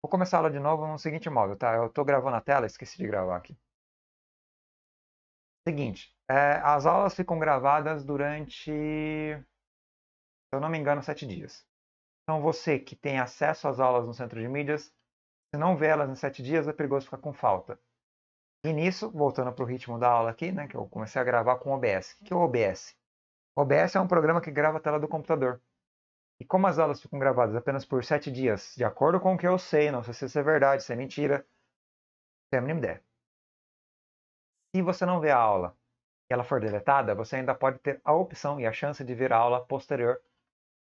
Vou começar a aula de novo no seguinte modo, tá? Eu estou gravando a tela, esqueci de gravar aqui. Seguinte, é, as aulas ficam gravadas durante, se eu não me engano, sete dias. Então você que tem acesso às aulas no Centro de Mídias, se não vê elas em sete dias, é perigoso ficar com falta. E nisso, voltando para o ritmo da aula aqui, né, que eu comecei a gravar com o OBS. O que é o OBS? O OBS é um programa que grava a tela do computador. E como as aulas ficam gravadas apenas por sete dias, de acordo com o que eu sei, não sei se isso é verdade, se é mentira, não tenho a mínima ideia. Se você não vê a aula e ela for deletada, você ainda pode ter a opção e a chance de ver a aula posterior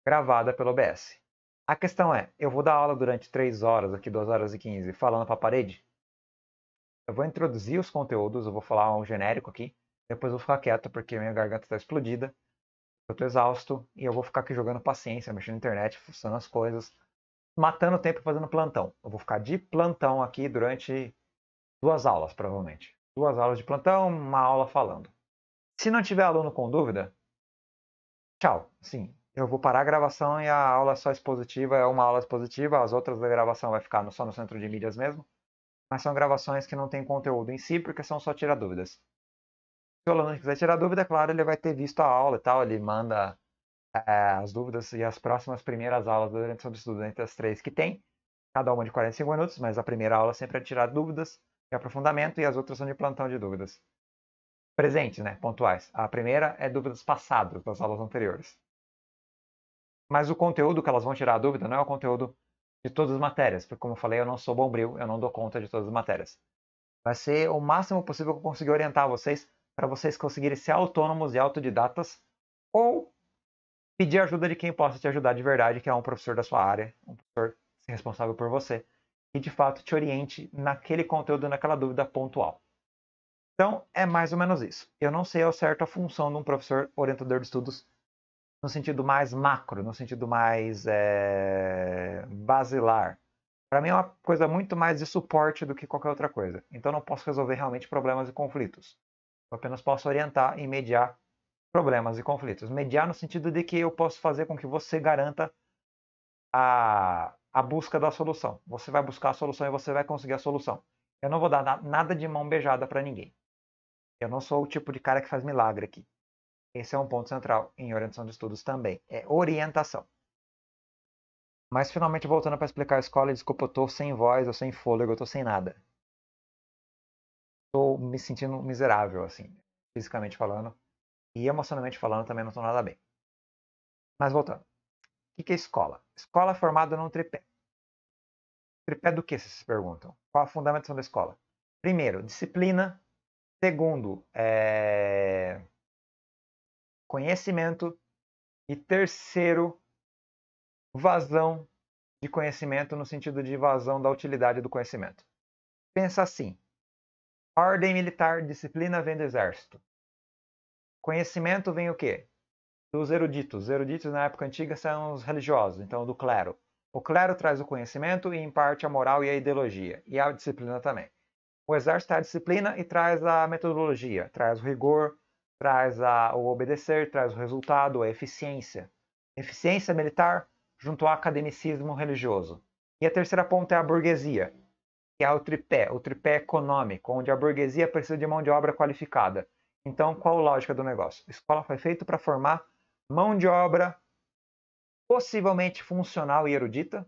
gravada pelo OBS. A questão é, eu vou dar aula durante 3 horas, aqui 2 horas e 15, falando para a parede? Eu vou introduzir os conteúdos, eu vou falar um genérico aqui, depois eu vou ficar quieto porque minha garganta está explodida. Eu tô exausto e eu vou ficar aqui jogando paciência, mexendo na internet, fuçando as coisas, matando tempo fazendo plantão. Eu vou ficar de plantão aqui durante duas aulas, provavelmente. Duas aulas de plantão, uma aula falando. Se não tiver aluno com dúvida, tchau. Sim, eu vou parar a gravação e a aula só expositiva é uma aula expositiva, as outras da gravação vai ficar só no centro de mídias mesmo. Mas são gravações que não tem conteúdo em si, porque são só tirar dúvidas. Se aluno quiser tirar dúvida, é claro, ele vai ter visto a aula e tal, ele manda é, as dúvidas e as próximas primeiras aulas da orientação do estudante, as três que tem, cada uma de 45 minutos, mas a primeira aula sempre é tirar dúvidas e aprofundamento, e as outras são de plantão de dúvidas. Presentes, né? Pontuais. A primeira é dúvidas passadas das aulas anteriores. Mas o conteúdo que elas vão tirar a dúvida não é o conteúdo de todas as matérias, porque como eu falei, eu não sou bombril, eu não dou conta de todas as matérias. Vai ser o máximo possível que eu conseguir orientar vocês para vocês conseguirem ser autônomos e autodidatas ou pedir ajuda de quem possa te ajudar de verdade, que é um professor da sua área, um professor responsável por você, que de fato te oriente naquele conteúdo, naquela dúvida pontual. Então, é mais ou menos isso. Eu não sei ao certo a função de um professor orientador de estudos no sentido mais macro, no sentido mais é, basilar. Para mim é uma coisa muito mais de suporte do que qualquer outra coisa. Então, não posso resolver realmente problemas e conflitos. Eu apenas posso orientar e mediar problemas e conflitos. Mediar no sentido de que eu posso fazer com que você garanta a, a busca da solução. Você vai buscar a solução e você vai conseguir a solução. Eu não vou dar nada de mão beijada para ninguém. Eu não sou o tipo de cara que faz milagre aqui. Esse é um ponto central em orientação de estudos também. É orientação. Mas finalmente voltando para explicar a escola, desculpa, eu estou sem voz, eu sem fôlego, eu estou sem nada estou me sentindo miserável, assim, fisicamente falando. E emocionalmente falando também não estou nada bem. Mas voltando. O que, é escola? Escola é formada num tripé. Tripé do que, vocês se perguntam? Qual a fundamentação da escola? Primeiro, disciplina. Segundo, é... conhecimento. E terceiro, vazão de conhecimento no sentido de vazão da utilidade do conhecimento. Pensa assim: Ordem militar, disciplina vem do exército. Conhecimento vem o quê? Dos eruditos. Os eruditos na época antiga são os religiosos, então do clero. O clero traz o conhecimento e, em parte, a moral e a ideologia, e a disciplina também. O exército traz é a disciplina e traz a metodologia, traz o rigor, traz a, o obedecer, traz o resultado, a eficiência. Eficiência militar junto ao academicismo religioso. E a terceira ponta é a burguesia que é o tripé, o tripé econômico, onde a burguesia precisa de mão de obra qualificada. Então, qual a lógica do negócio? A escola foi feita para formar mão de obra possivelmente funcional e erudita,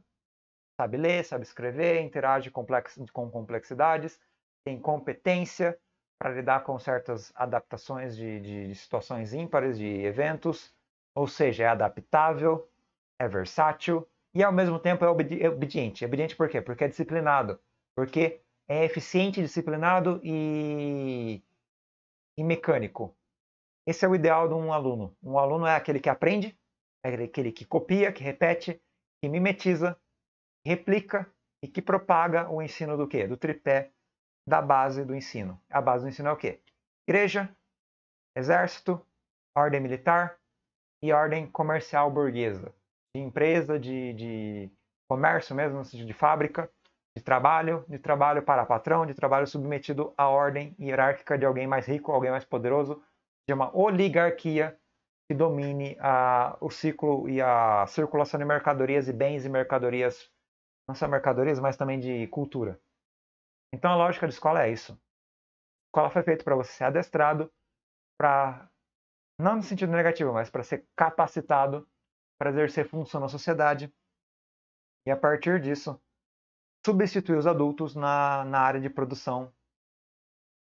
sabe ler, sabe escrever, interage com complexidades, tem competência para lidar com certas adaptações de, de, de situações ímpares, de eventos, ou seja, é adaptável, é versátil e ao mesmo tempo é, é obediente. obediente por quê? Porque é disciplinado porque é eficiente, disciplinado e, e mecânico. Esse é o ideal de um aluno. Um aluno é aquele que aprende, é aquele que copia, que repete, que mimetiza, replica e que propaga o ensino do quê? Do tripé da base do ensino. A base do ensino é o quê? Igreja, exército, ordem militar e ordem comercial burguesa. De empresa, de, de comércio mesmo, de fábrica de trabalho, de trabalho para patrão, de trabalho submetido à ordem hierárquica de alguém mais rico, alguém mais poderoso, de uma oligarquia que domine a, o ciclo e a circulação de mercadorias e bens e mercadorias, não só mercadorias, mas também de cultura. Então a lógica da escola é isso. A escola foi feita para você ser adestrado, para, não no sentido negativo, mas para ser capacitado para exercer função na sociedade. E a partir disso, substituir os adultos na, na área de produção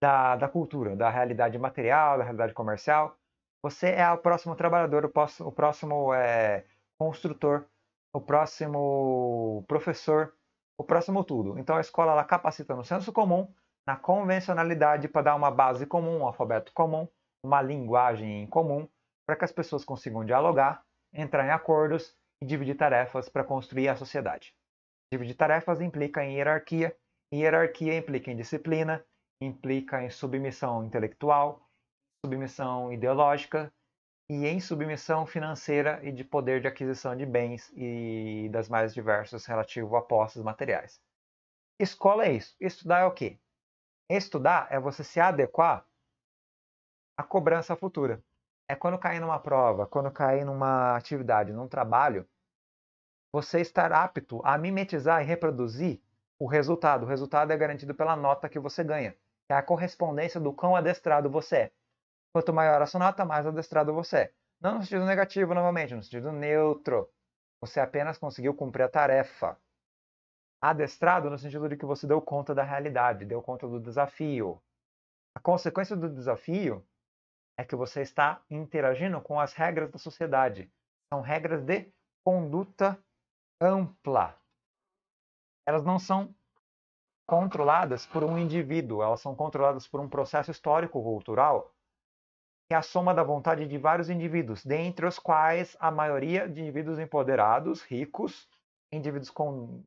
da, da cultura, da realidade material, da realidade comercial. Você é o próximo trabalhador, o próximo, o próximo é, construtor, o próximo professor, o próximo tudo. Então a escola ela capacita no senso comum, na convencionalidade para dar uma base comum, um alfabeto comum, uma linguagem em comum, para que as pessoas consigam dialogar, entrar em acordos e dividir tarefas para construir a sociedade. Tipo Dividir tarefas implica em hierarquia, e hierarquia implica em disciplina, implica em submissão intelectual, submissão ideológica e em submissão financeira e de poder de aquisição de bens e das mais diversas relativo a posses materiais. Escola é isso. Estudar é o quê? Estudar é você se adequar à cobrança futura. É quando cair numa prova, quando cair numa atividade, num trabalho, você estar apto a mimetizar e reproduzir o resultado. O resultado é garantido pela nota que você ganha. É a correspondência do quão adestrado você é. Quanto maior a sua nota, mais adestrado você é. Não no sentido negativo, novamente, no sentido neutro. Você apenas conseguiu cumprir a tarefa. Adestrado no sentido de que você deu conta da realidade, deu conta do desafio. A consequência do desafio é que você está interagindo com as regras da sociedade. São regras de conduta ampla. Elas não são controladas por um indivíduo, elas são controladas por um processo histórico-cultural que é a soma da vontade de vários indivíduos, dentre os quais a maioria de indivíduos empoderados, ricos, indivíduos com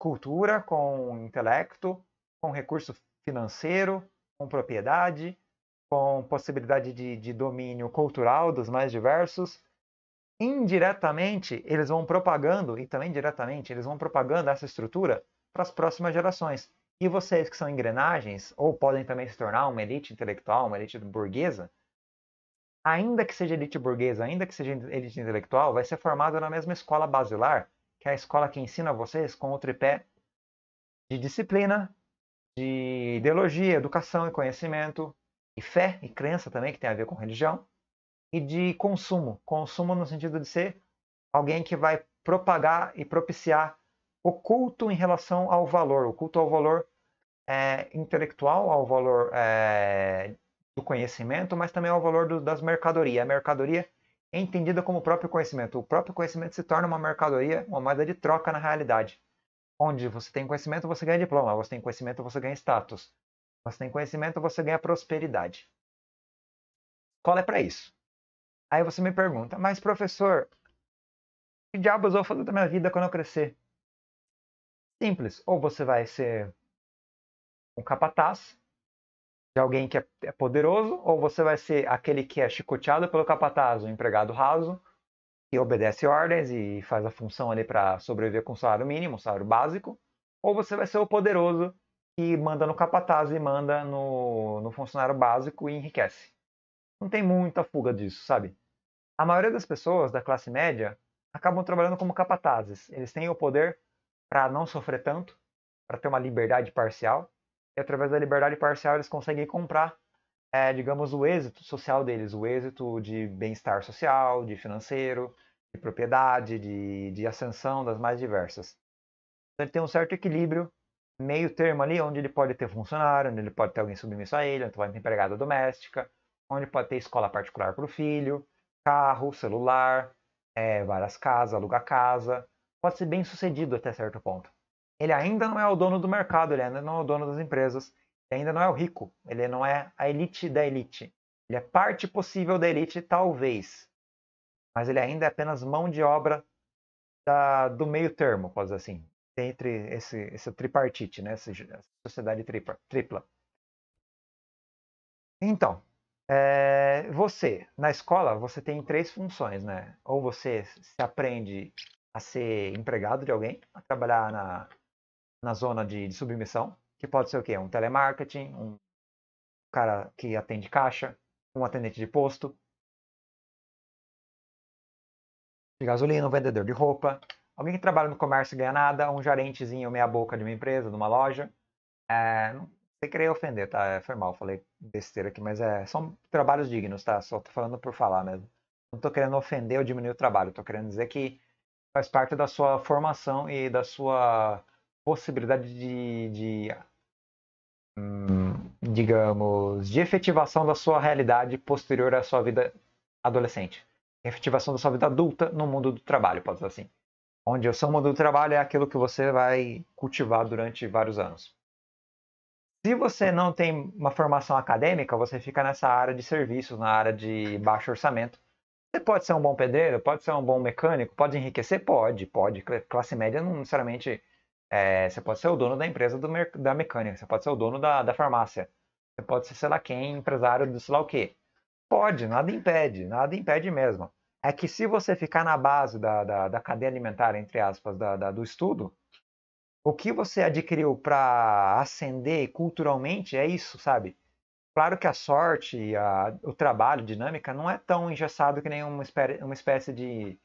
cultura, com intelecto, com recurso financeiro, com propriedade, com possibilidade de, de domínio cultural dos mais diversos, indiretamente eles vão propagando, e também diretamente, eles vão propagando essa estrutura para as próximas gerações. E vocês que são engrenagens, ou podem também se tornar uma elite intelectual, uma elite burguesa, ainda que seja elite burguesa, ainda que seja elite intelectual, vai ser formado na mesma escola basilar, que é a escola que ensina vocês com o tripé de disciplina, de ideologia, educação e conhecimento, e fé e crença também, que tem a ver com religião, e de consumo. Consumo no sentido de ser alguém que vai propagar e propiciar o culto em relação ao valor, o culto ao valor é, intelectual, ao valor é, do conhecimento, mas também ao valor do, das mercadorias. A mercadoria é entendida como o próprio conhecimento. O próprio conhecimento se torna uma mercadoria, uma moeda de troca na realidade. Onde você tem conhecimento, você ganha diploma. Você tem conhecimento, você ganha status. Você tem conhecimento, você ganha prosperidade. Qual é para isso. Aí você me pergunta, mas professor, que diabos eu vou fazer da minha vida quando eu crescer? Simples. Ou você vai ser um capataz de alguém que é, é poderoso, ou você vai ser aquele que é chicoteado pelo capataz, um empregado raso, que obedece ordens e faz a função ali para sobreviver com salário mínimo, salário básico, ou você vai ser o poderoso que manda no capataz e manda no, no funcionário básico e enriquece não tem muita fuga disso, sabe? A maioria das pessoas da classe média acabam trabalhando como capatazes. Eles têm o poder para não sofrer tanto, para ter uma liberdade parcial, e através da liberdade parcial eles conseguem comprar, é, digamos, o êxito social deles, o êxito de bem-estar social, de financeiro, de propriedade, de, de ascensão das mais diversas. Então ele tem um certo equilíbrio, meio termo ali, onde ele pode ter funcionário, onde ele pode ter alguém submisso a ele, onde vai ter empregada doméstica, onde pode ter escola particular para o filho, carro, celular, é, várias casas, aluga casa. Pode ser bem sucedido até certo ponto. Ele ainda não é o dono do mercado, ele ainda não é o dono das empresas, ele ainda não é o rico, ele não é a elite da elite. Ele é parte possível da elite, talvez, mas ele ainda é apenas mão de obra da, do meio termo, pode dizer assim, entre esse, esse tripartite, né? essa sociedade tripla. Então, é, você, na escola, você tem três funções, né? Ou você se aprende a ser empregado de alguém, a trabalhar na, na zona de, de submissão, que pode ser o quê? Um telemarketing, um cara que atende caixa, um atendente de posto, de gasolina, um vendedor de roupa, alguém que trabalha no comércio e ganha nada, um gerentezinho meia boca de uma empresa, de uma loja. É, não sei querer ofender, tá? É, foi mal, falei besteira aqui, mas é, são trabalhos dignos, tá? Só tô falando por falar mesmo. Não tô querendo ofender ou diminuir o trabalho, tô querendo dizer que faz parte da sua formação e da sua possibilidade de, de hum, digamos, de efetivação da sua realidade posterior à sua vida adolescente. Efetivação da sua vida adulta no mundo do trabalho, pode ser assim. Onde o seu mundo do trabalho é aquilo que você vai cultivar durante vários anos. Se você não tem uma formação acadêmica, você fica nessa área de serviços, na área de baixo orçamento. Você pode ser um bom pedreiro, pode ser um bom mecânico, pode enriquecer? Pode, pode. Classe média não necessariamente. É, você pode ser o dono da empresa do, da mecânica, você pode ser o dono da, da farmácia, você pode ser, sei lá quem, empresário do sei lá o quê. Pode, nada impede, nada impede mesmo. É que se você ficar na base da, da, da cadeia alimentar, entre aspas, da, da, do estudo, o que você adquiriu para ascender culturalmente é isso, sabe? Claro que a sorte, a, o trabalho, dinâmica, não é tão engessado que nem uma, espé uma espécie de,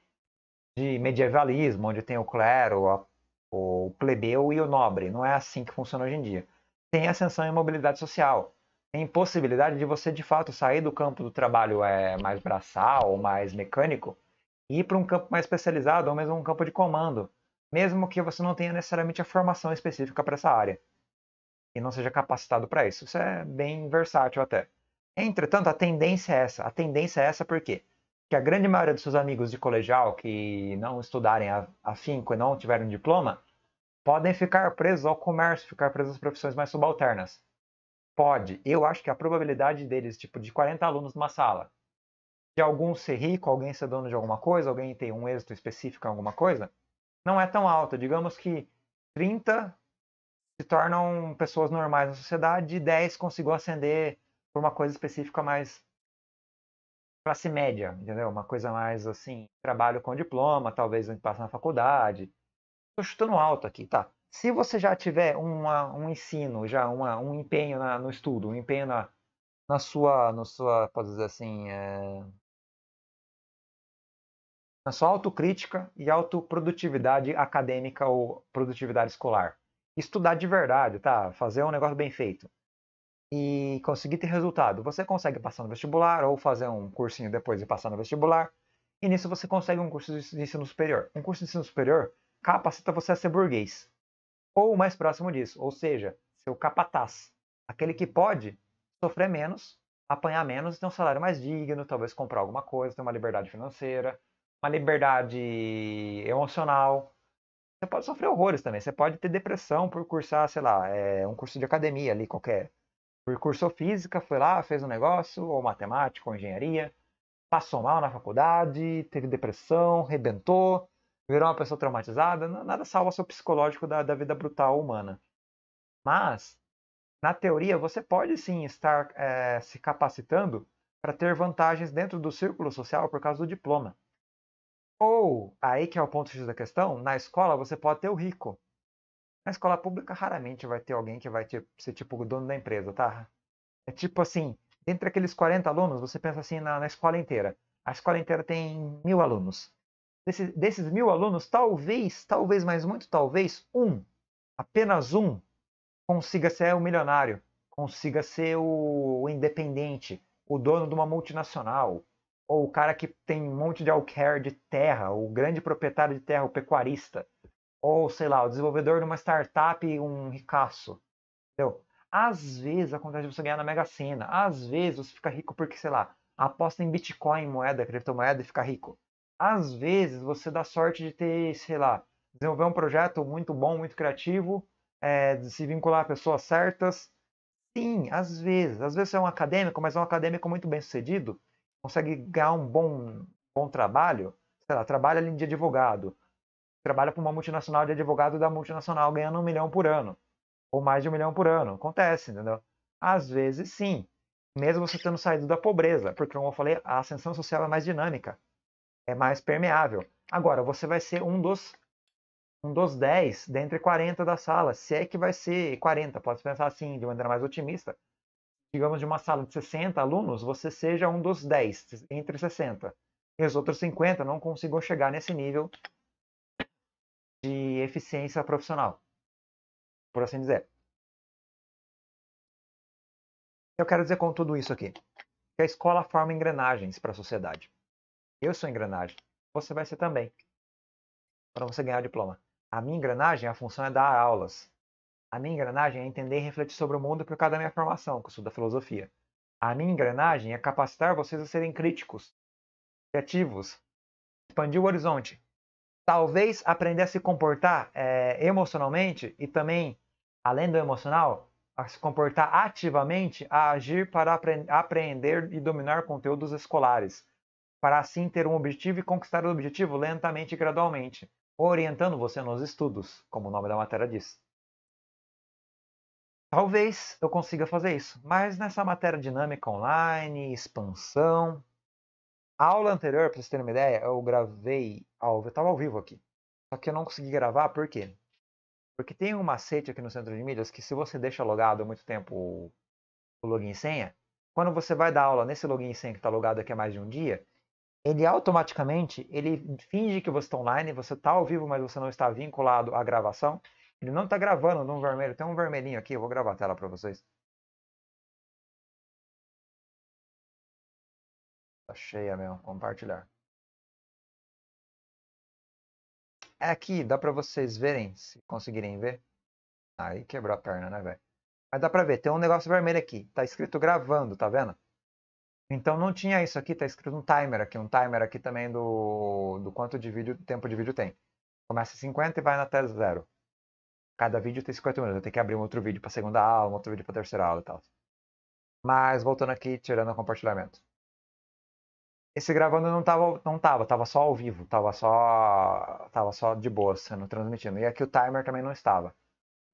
de, medievalismo, onde tem o clero, a, o plebeu e o nobre. Não é assim que funciona hoje em dia. Tem ascensão e mobilidade social. Tem possibilidade de você, de fato, sair do campo do trabalho é, mais braçal, mais mecânico, e ir para um campo mais especializado, ou mesmo um campo de comando mesmo que você não tenha necessariamente a formação específica para essa área e não seja capacitado para isso. Isso é bem versátil até. Entretanto, a tendência é essa. A tendência é essa por quê? Porque a grande maioria dos seus amigos de colegial que não estudarem afinco e não tiverem diploma podem ficar presos ao comércio, ficar presos às profissões mais subalternas. Pode. Eu acho que a probabilidade deles, tipo, de 40 alunos numa sala, de algum ser rico, alguém ser dono de alguma coisa, alguém ter um êxito específico em alguma coisa, não é tão alta. Digamos que 30 se tornam pessoas normais na sociedade e 10 conseguiu ascender por uma coisa específica mais classe média, entendeu? Uma coisa mais assim, trabalho com diploma, talvez passa na faculdade. Estou chutando alto aqui, tá? Se você já tiver uma, um ensino, já uma, um empenho na, no estudo, um empenho na, na sua, no sua, pode dizer assim, é na sua autocrítica e autoprodutividade acadêmica ou produtividade escolar. Estudar de verdade, tá? Fazer um negócio bem feito. E conseguir ter resultado. Você consegue passar no vestibular ou fazer um cursinho depois de passar no vestibular. E nisso você consegue um curso de ensino superior. Um curso de ensino superior capacita você a ser burguês. Ou mais próximo disso, ou seja, seu capataz. Aquele que pode sofrer menos, apanhar menos, ter um salário mais digno, talvez comprar alguma coisa, ter uma liberdade financeira, uma liberdade emocional. Você pode sofrer horrores também. Você pode ter depressão por cursar, sei lá, é, um curso de academia ali qualquer. Por cursou física, foi lá, fez um negócio, ou matemática, ou engenharia, passou mal na faculdade, teve depressão, rebentou, virou uma pessoa traumatizada. Nada salva seu psicológico da, da vida brutal humana. Mas, na teoria, você pode sim estar é, se capacitando para ter vantagens dentro do círculo social por causa do diploma. Ou, aí que é o ponto X da questão, na escola você pode ter o rico. Na escola pública raramente vai ter alguém que vai ter, ser tipo o dono da empresa, tá? É tipo assim, dentre aqueles 40 alunos, você pensa assim na, na escola inteira. A escola inteira tem mil alunos. Desse, desses mil alunos, talvez, talvez, mas muito talvez, um, apenas um, consiga ser o milionário, consiga ser o, o independente, o dono de uma multinacional, ou o cara que tem um monte de alcare de terra, o grande proprietário de terra, o pecuarista, ou sei lá, o desenvolvedor de uma startup, um ricaço, entendeu? Às vezes acontece você ganhar na Mega Sena, às vezes você fica rico porque, sei lá, aposta em Bitcoin, moeda, criptomoeda e fica rico. Às vezes você dá sorte de ter, sei lá, desenvolver um projeto muito bom, muito criativo, é, de se vincular a pessoas certas. Sim, às vezes. Às vezes você é um acadêmico, mas é um acadêmico muito bem sucedido consegue ganhar um bom, bom trabalho, sei lá, trabalha ali de advogado, trabalha para uma multinacional de advogado da multinacional ganhando um milhão por ano, ou mais de um milhão por ano. Acontece, entendeu? Às vezes sim, mesmo você tendo saído da pobreza, porque como eu falei, a ascensão social é mais dinâmica, é mais permeável. Agora, você vai ser um dos um dos 10 dentre 40 da sala, se é que vai ser 40, pode pensar assim, de maneira mais otimista, digamos, de uma sala de 60 alunos, você seja um dos 10, entre 60. E os outros 50 não consigam chegar nesse nível de eficiência profissional, por assim dizer. Eu quero dizer com tudo isso aqui que a escola forma engrenagens para a sociedade. Eu sou engrenagem, você vai ser também, para você ganhar diploma. A minha engrenagem, a função é dar aulas. A minha engrenagem é entender e refletir sobre o mundo por causa da minha formação, que eu sou da filosofia. A minha engrenagem é capacitar vocês a serem críticos, criativos, expandir o horizonte. Talvez aprender a se comportar é, emocionalmente e também, além do emocional, a se comportar ativamente, a agir para apre aprender e dominar conteúdos escolares, para assim ter um objetivo e conquistar o objetivo lentamente e gradualmente, orientando você nos estudos, como o nome da matéria diz. Talvez eu consiga fazer isso, mas nessa matéria dinâmica online, expansão. A aula anterior, para vocês terem uma ideia, eu gravei ao eu estava ao vivo aqui. Só que eu não consegui gravar, por quê? Porque tem um macete aqui no centro de mídias que se você deixa logado há muito tempo o, o login e senha, quando você vai dar aula nesse login e senha que está logado aqui há mais de um dia, ele automaticamente ele finge que você está online, você está ao vivo, mas você não está vinculado à gravação. Ele não está gravando no vermelho. Tem um vermelhinho aqui, eu vou gravar a tela para vocês. Tá cheia mesmo, compartilhar. É aqui, dá para vocês verem, se conseguirem ver. Aí quebrou a perna, né, velho? Mas dá pra ver, tem um negócio vermelho aqui. Tá escrito gravando, tá vendo? Então não tinha isso aqui, tá escrito um timer aqui. Um timer aqui também do, do quanto de vídeo, tempo de vídeo tem. Começa 50 e vai na até zero. Cada vídeo tem 50 minutos. Eu tenho que abrir um outro vídeo para segunda aula, um outro vídeo para terceira aula e tal. Mas voltando aqui, tirando o compartilhamento. Esse gravando não tava, não tava, tava só ao vivo, tava só, tava só de boa sendo transmitindo. E aqui o timer também não estava,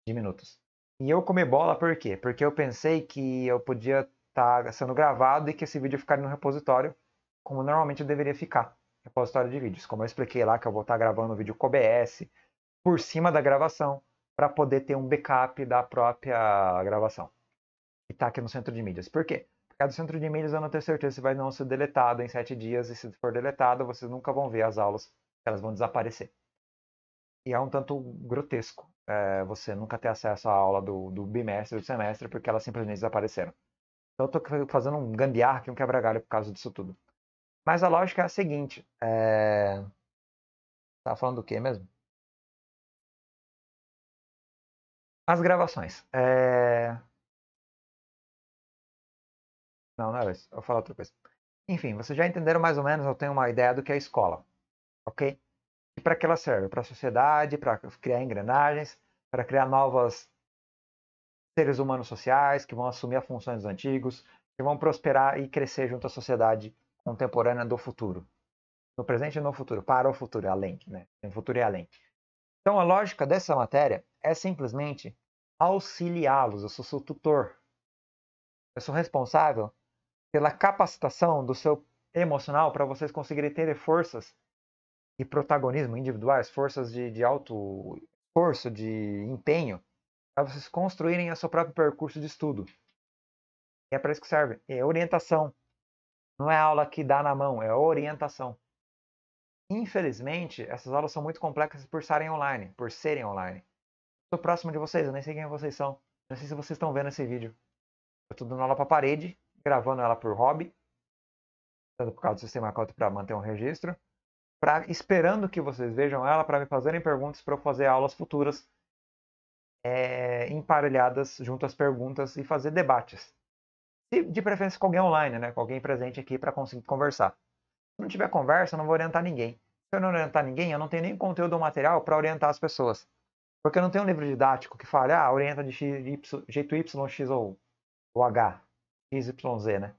de minutos. E eu comi bola por quê? Porque eu pensei que eu podia estar tá sendo gravado e que esse vídeo ficaria no repositório, como normalmente deveria ficar, repositório de vídeos. Como eu expliquei lá que eu vou estar tá gravando o vídeo com OBS por cima da gravação, para poder ter um backup da própria gravação. E tá aqui no centro de mídias. Por quê? Porque causa do centro de mídias eu não tenho certeza se vai não ser deletado em sete dias, e se for deletado, vocês nunca vão ver as aulas, elas vão desaparecer. E é um tanto grotesco é, você nunca ter acesso à aula do, do bimestre, do semestre, porque elas simplesmente desapareceram. Então eu tô fazendo um gambiarra aqui, um quebra-galho por causa disso tudo. Mas a lógica é a seguinte. É... Tá falando do quê mesmo? As gravações. É... Não, não era isso. Eu vou falar outra coisa. Enfim, vocês já entenderam mais ou menos, eu tenho uma ideia do que é a escola. Ok? E para que ela serve? Para a sociedade, para criar engrenagens, para criar novas seres humanos sociais que vão assumir as funções dos antigos, que vão prosperar e crescer junto à sociedade contemporânea do futuro. No presente e no futuro, para o futuro, é além, né? No futuro e além. Então, a lógica dessa matéria é simplesmente auxiliá-los. Eu sou seu tutor. Eu sou responsável pela capacitação do seu emocional para vocês conseguirem ter forças e protagonismo individuais, forças de, de alto esforço, de empenho, para vocês construírem o seu próprio percurso de estudo. E é para isso que serve. É orientação. Não é aula que dá na mão, é orientação. Infelizmente, essas aulas são muito complexas por serem online, por serem online. Tô próximo de vocês, eu nem sei quem vocês são. Não sei se vocês estão vendo esse vídeo. Eu tô dando para pra parede, gravando ela por hobby. Tanto por causa do sistema Acut para manter um registro. Pra, esperando que vocês vejam ela para me fazerem perguntas para eu fazer aulas futuras é, emparelhadas junto às perguntas e fazer debates. E de preferência com alguém online, né? com alguém presente aqui para conseguir conversar. Se não tiver conversa, eu não vou orientar ninguém. Se eu não orientar ninguém, eu não tenho nem conteúdo ou material para orientar as pessoas. Porque não tem um livro didático que fale, ah, orienta de X, y, jeito Y, X ou, ou H, X, Y, Z, né?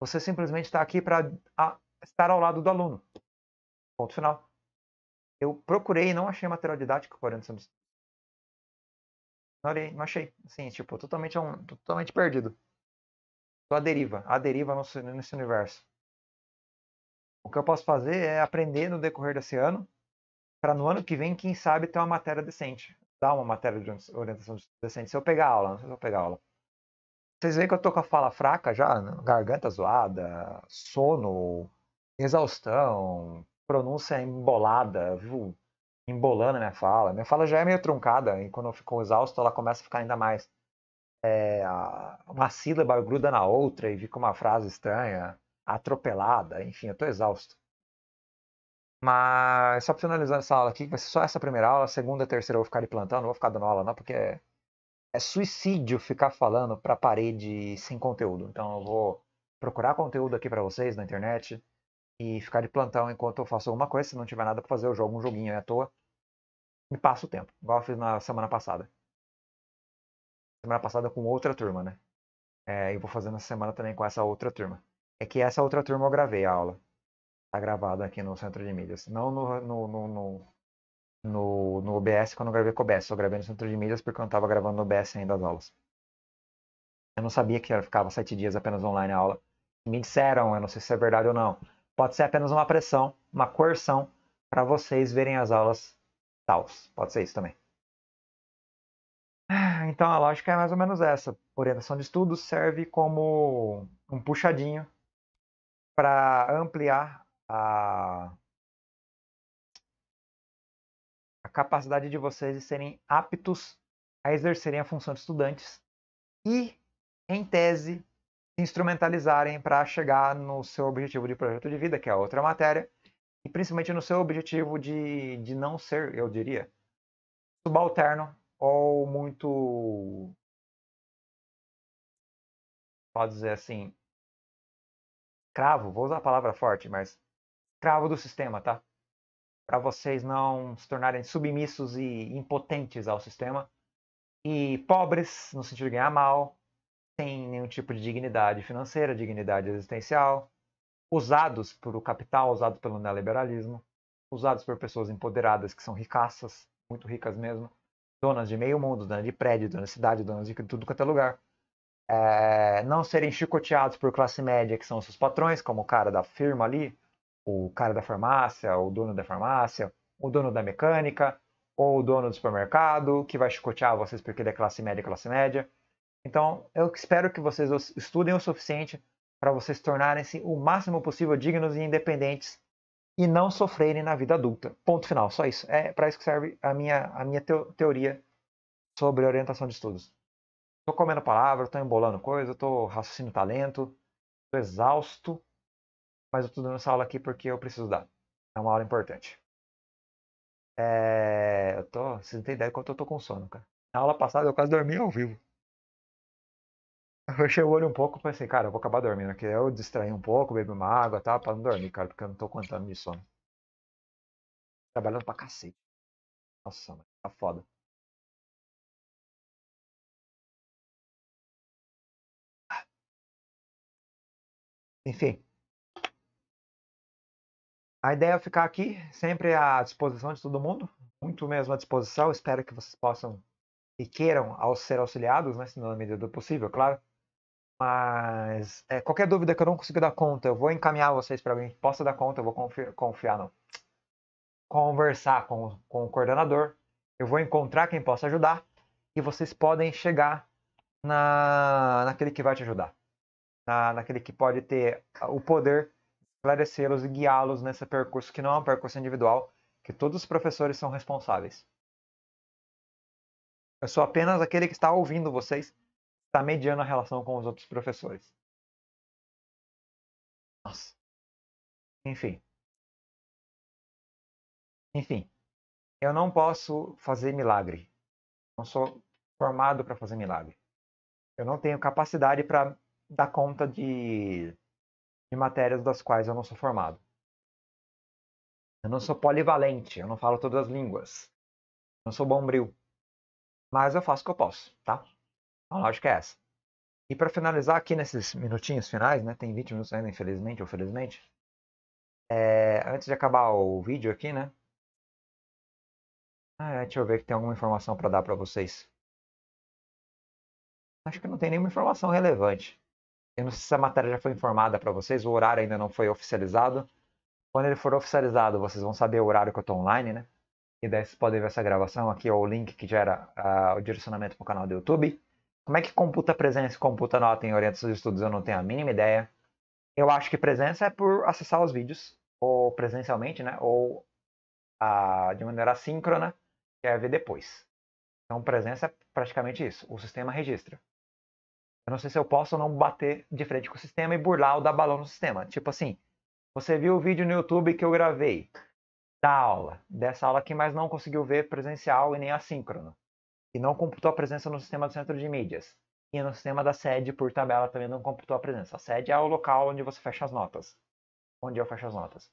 Você simplesmente está aqui para estar ao lado do aluno. Ponto final. Eu procurei e não achei material didático para orientação de não, não achei. Assim, tipo, totalmente, um, totalmente perdido. Tô à deriva, à deriva nesse universo. O que eu posso fazer é aprender no decorrer desse ano para no ano que vem, quem sabe, ter uma matéria decente. Dar uma matéria de orientação decente. Se eu pegar aula, não sei se eu pegar aula. Vocês veem que eu tô com a fala fraca já, né? garganta zoada, sono, exaustão, pronúncia embolada, vivo embolando a minha fala. Minha fala já é meio truncada e quando eu fico exausto ela começa a ficar ainda mais. É, uma sílaba gruda na outra e fica uma frase estranha, atropelada, enfim, eu tô exausto. Mas só pra finalizar essa aula aqui, vai ser só essa primeira aula, segunda e terceira eu vou ficar de plantão, não vou ficar dando aula não, porque é, é suicídio ficar falando pra parede sem conteúdo. Então eu vou procurar conteúdo aqui para vocês na internet e ficar de plantão enquanto eu faço alguma coisa, se não tiver nada pra fazer, eu jogo um joguinho aí à toa e passo o tempo, igual eu fiz na semana passada. Semana passada com outra turma, né? É, e vou fazer na semana também com essa outra turma. É que essa outra turma eu gravei a aula. Tá gravado aqui no Centro de Mídias, Não no, no, no, no, no, no OBS, quando eu gravei com o OBS. Só gravei no Centro de Mídias porque eu não estava gravando no OBS ainda as aulas. Eu não sabia que eu ficava sete dias apenas online a aula. Me disseram, eu não sei se é verdade ou não. Pode ser apenas uma pressão, uma coerção para vocês verem as aulas tals. Pode ser isso também. Então a lógica é mais ou menos essa. Orientação de estudos serve como um puxadinho para ampliar a, a capacidade de vocês de serem aptos a exercerem a função de estudantes e, em tese, se instrumentalizarem para chegar no seu objetivo de projeto de vida, que é a outra matéria, e principalmente no seu objetivo de, de não ser, eu diria, subalterno ou muito. Pode dizer assim. Cravo, vou usar a palavra forte, mas escravo do sistema, tá? Para vocês não se tornarem submissos e impotentes ao sistema. E pobres, no sentido de ganhar mal, sem nenhum tipo de dignidade financeira, dignidade existencial, usados pelo capital, usados pelo neoliberalismo, usados por pessoas empoderadas que são ricaças, muito ricas mesmo, donas de meio mundo, donas de prédio, donas de cidade, donas de tudo quanto é lugar. É, não serem chicoteados por classe média, que são seus patrões, como o cara da firma ali, o cara da farmácia, o dono da farmácia, o dono da mecânica, ou o dono do supermercado, que vai chicotear vocês porque ele é classe média e classe média. Então, eu espero que vocês estudem o suficiente para vocês tornarem-se o máximo possível dignos e independentes e não sofrerem na vida adulta. Ponto final, só isso. É para isso que serve a minha, a minha teoria sobre orientação de estudos. Estou comendo palavra, estou embolando coisa, estou raciocínio talento, estou exausto, mas eu estou dando essa aula aqui porque eu preciso dar. É uma aula importante. É, eu tô, vocês não têm ideia quanto eu tô com sono, cara. Na aula passada eu quase dormi ao vivo. Eu fechei o olho um pouco e pensei, cara, eu vou acabar dormindo aqui. Eu distraí um pouco, bebi uma água, tá? Pra não dormir, cara, porque eu não tô contando de sono. Trabalhando pra cacete. Nossa, mano, tá foda. Enfim. A ideia é ficar aqui, sempre à disposição de todo mundo, muito mesmo à disposição. Espero que vocês possam e queiram ao ser auxiliados, né, se na medida do possível, claro. Mas é, qualquer dúvida que eu não consiga dar conta, eu vou encaminhar vocês para alguém que possa dar conta, eu vou confiar, confiar não. Conversar com, com o coordenador, eu vou encontrar quem possa ajudar e vocês podem chegar na, naquele que vai te ajudar, na, naquele que pode ter o poder esclarecê-los e guiá-los nesse percurso que não é um percurso individual, que todos os professores são responsáveis. Eu sou apenas aquele que está ouvindo vocês, está mediando a relação com os outros professores. Nossa. Enfim. Enfim. Eu não posso fazer milagre. Não sou formado para fazer milagre. Eu não tenho capacidade para dar conta de em matérias das quais eu não sou formado. Eu não sou polivalente, eu não falo todas as línguas. Eu não sou bombril. Mas eu faço o que eu posso, tá? Então, a lógica é essa. E para finalizar aqui nesses minutinhos finais, né? Tem 20 minutos ainda, infelizmente ou felizmente. É, antes de acabar o vídeo aqui, né? Ah, é, deixa eu ver que tem alguma informação para dar para vocês. Acho que não tem nenhuma informação relevante. Eu não sei se essa matéria já foi informada para vocês, o horário ainda não foi oficializado. Quando ele for oficializado, vocês vão saber o horário que eu estou online, né? E daí vocês podem ver essa gravação aqui, ou o link que gera uh, o direcionamento para o canal do YouTube. Como é que computa presença e computa nota em orientação de estudos? Eu não tenho a mínima ideia. Eu acho que presença é por acessar os vídeos, ou presencialmente, né? Ou uh, de maneira assíncrona, que é ver depois. Então, presença é praticamente isso. O sistema registra. Eu não sei se eu posso ou não bater de frente com o sistema e burlar ou dar balão no sistema. Tipo assim, você viu o vídeo no YouTube que eu gravei da aula, dessa aula aqui, mas não conseguiu ver presencial e nem assíncrono. E não computou a presença no sistema do centro de mídias. E no sistema da sede, por tabela, também não computou a presença. A sede é o local onde você fecha as notas. Onde eu fecho as notas.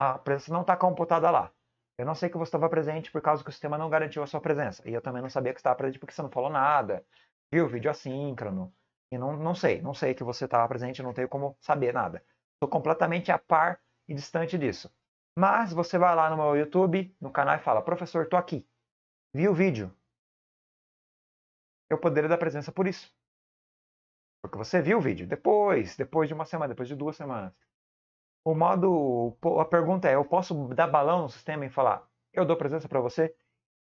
A presença não está computada lá. Eu não sei que você estava presente por causa que o sistema não garantiu a sua presença. E eu também não sabia que estava presente porque você não falou nada. Viu o vídeo assíncrono e não, não sei, não sei que você estava tá presente, não tenho como saber nada. Estou completamente a par e distante disso. Mas você vai lá no meu YouTube, no canal e fala: professor, estou aqui. Vi o vídeo. Eu poderia dar presença por isso. Porque você viu o vídeo depois, depois de uma semana, depois de duas semanas. O modo, a pergunta é: eu posso dar balão no sistema e falar, eu dou presença para você?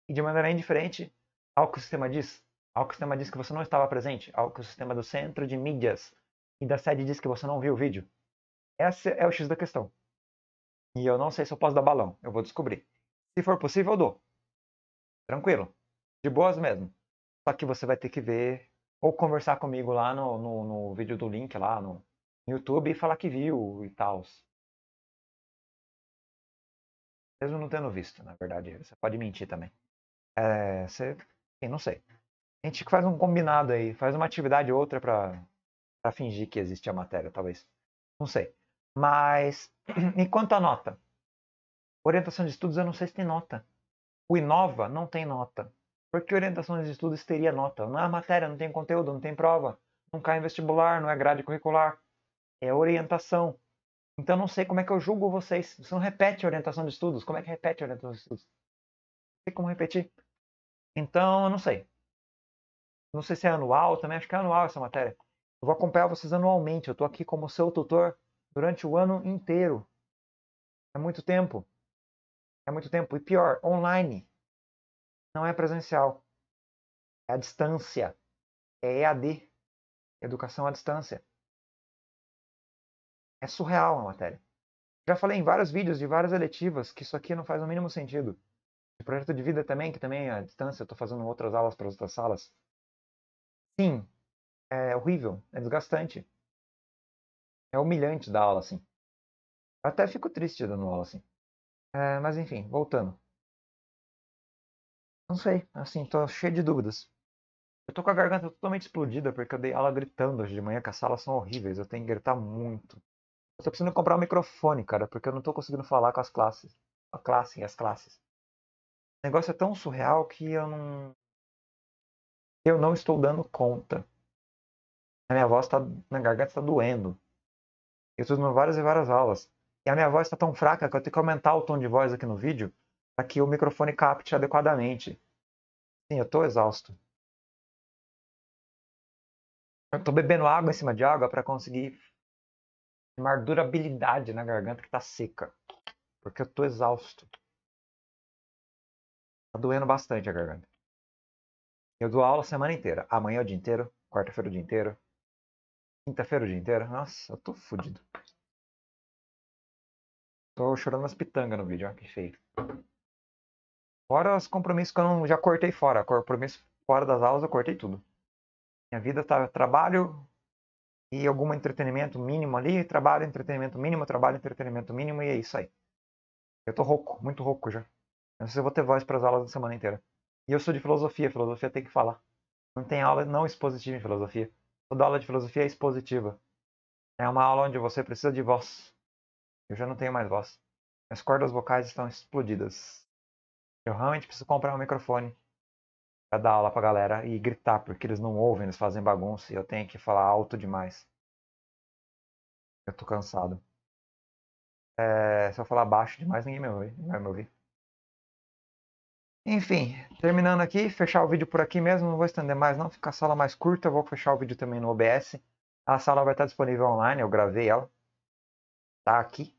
E de maneira indiferente ao que o sistema diz? Algo que o sistema diz que você não estava presente. Algo que o sistema do centro de mídias e da sede diz que você não viu o vídeo. Esse é o X da questão. E eu não sei se eu posso dar balão. Eu vou descobrir. Se for possível, eu dou. Tranquilo. De boas mesmo. Só que você vai ter que ver ou conversar comigo lá no, no, no vídeo do link lá no YouTube e falar que viu e tal. Mesmo não tendo visto, na verdade. Você pode mentir também. É, você... Enfim, não sei. A gente faz um combinado aí, faz uma atividade ou outra para fingir que existe a matéria, talvez. Não sei. Mas, enquanto a nota? Orientação de estudos, eu não sei se tem nota. O Inova não tem nota. Porque orientação de estudos teria nota. Não é matéria, não tem conteúdo, não tem prova. Não cai em vestibular, não é grade curricular. É orientação. Então não sei como é que eu julgo vocês. Você não repete orientação de estudos. Como é que repete orientação de estudos? Não sei como repetir. Então eu não sei. Não sei se é anual, também acho que é anual essa matéria. Eu vou acompanhar vocês anualmente. Eu estou aqui como seu tutor durante o ano inteiro. É muito tempo. É muito tempo. E pior, online. Não é presencial. É à distância. É EAD. Educação à distância. É surreal a matéria. Já falei em vários vídeos de várias eletivas que isso aqui não faz o mínimo sentido. De projeto de vida também, que também é à distância. Eu estou fazendo outras aulas para outras salas. Sim, é horrível, é desgastante. É humilhante dar aula assim. Eu até fico triste dando aula assim. É, mas enfim, voltando. Não sei, assim, tô cheio de dúvidas. Eu tô com a garganta totalmente explodida porque eu dei aula gritando hoje de manhã, que as salas são horríveis, eu tenho que gritar muito. Eu tô precisando comprar um microfone, cara, porque eu não tô conseguindo falar com as classes. A classe, as classes. O negócio é tão surreal que eu não eu não estou dando conta. A minha voz está. Minha garganta está doendo. Eu estou dando várias e várias aulas. E a minha voz está tão fraca que eu tenho que aumentar o tom de voz aqui no vídeo para que o microfone capte adequadamente. Sim, eu estou exausto. Eu estou bebendo água em cima de água para conseguir uma durabilidade na garganta que está seca. Porque eu estou exausto. Está doendo bastante a garganta. Eu dou aula a semana inteira. Amanhã é o dia inteiro, quarta-feira é o dia inteiro, quinta-feira é o dia inteiro. Nossa, eu tô fudido. Tô chorando as pitangas no vídeo, olha que feio. Fora os compromissos que eu não, já cortei fora. Compromisso fora das aulas eu cortei tudo. Minha vida tá trabalho e algum entretenimento mínimo ali, trabalho, entretenimento mínimo, trabalho, entretenimento mínimo e é isso aí. Eu tô rouco, muito rouco já. Não sei se eu vou ter voz para as aulas da semana inteira. E eu sou de filosofia, filosofia tem que falar. Não tem aula não expositiva em filosofia. Toda aula de filosofia é expositiva. É uma aula onde você precisa de voz. Eu já não tenho mais voz. Minhas cordas vocais estão explodidas. Eu realmente preciso comprar um microfone para dar aula pra galera e gritar, porque eles não ouvem, eles fazem bagunça e eu tenho que falar alto demais. Eu tô cansado. É, se eu falar baixo demais, ninguém vai me ouvir. Enfim, terminando aqui, fechar o vídeo por aqui mesmo, não vou estender mais não, fica a sala mais curta, vou fechar o vídeo também no OBS. A sala vai estar disponível online, eu gravei ela. Tá aqui,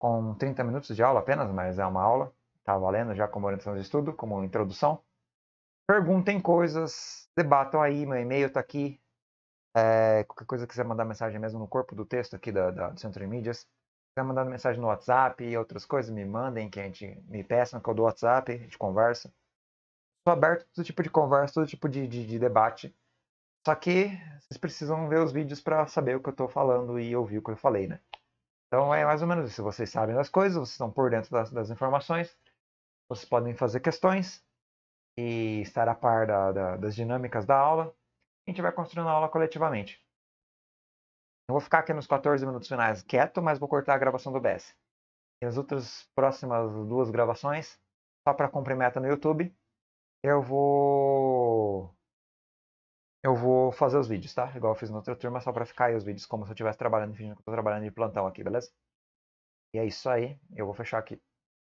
com 30 minutos de aula apenas, mas é uma aula. Tá valendo já como orientação de estudo, como introdução. Perguntem coisas, debatam aí, meu e-mail tá aqui. É, qualquer coisa que quiser mandar mensagem mesmo no corpo do texto aqui da, da do Centro de Mídias quiser tá mandar mensagem no WhatsApp e outras coisas, me mandem, que a gente me peçam, que eu dou WhatsApp, a gente conversa. Estou aberto a todo tipo de conversa, todo tipo de, de, de debate. Só que vocês precisam ver os vídeos para saber o que eu estou falando e ouvir o que eu falei, né? Então é mais ou menos isso. Vocês sabem das coisas, vocês estão por dentro das, das informações, vocês podem fazer questões e estar a par da, da, das dinâmicas da aula. A gente vai construindo a aula coletivamente. Eu vou ficar aqui nos 14 minutos finais quieto, mas vou cortar a gravação do BS. E as outras próximas duas gravações, só para cumprir meta no YouTube, eu vou eu vou fazer os vídeos, tá? Igual eu fiz na outra turma, só para ficar aí os vídeos como se eu estivesse trabalhando, fingindo que eu tô trabalhando de plantão aqui, beleza? E é isso aí, eu vou fechar aqui.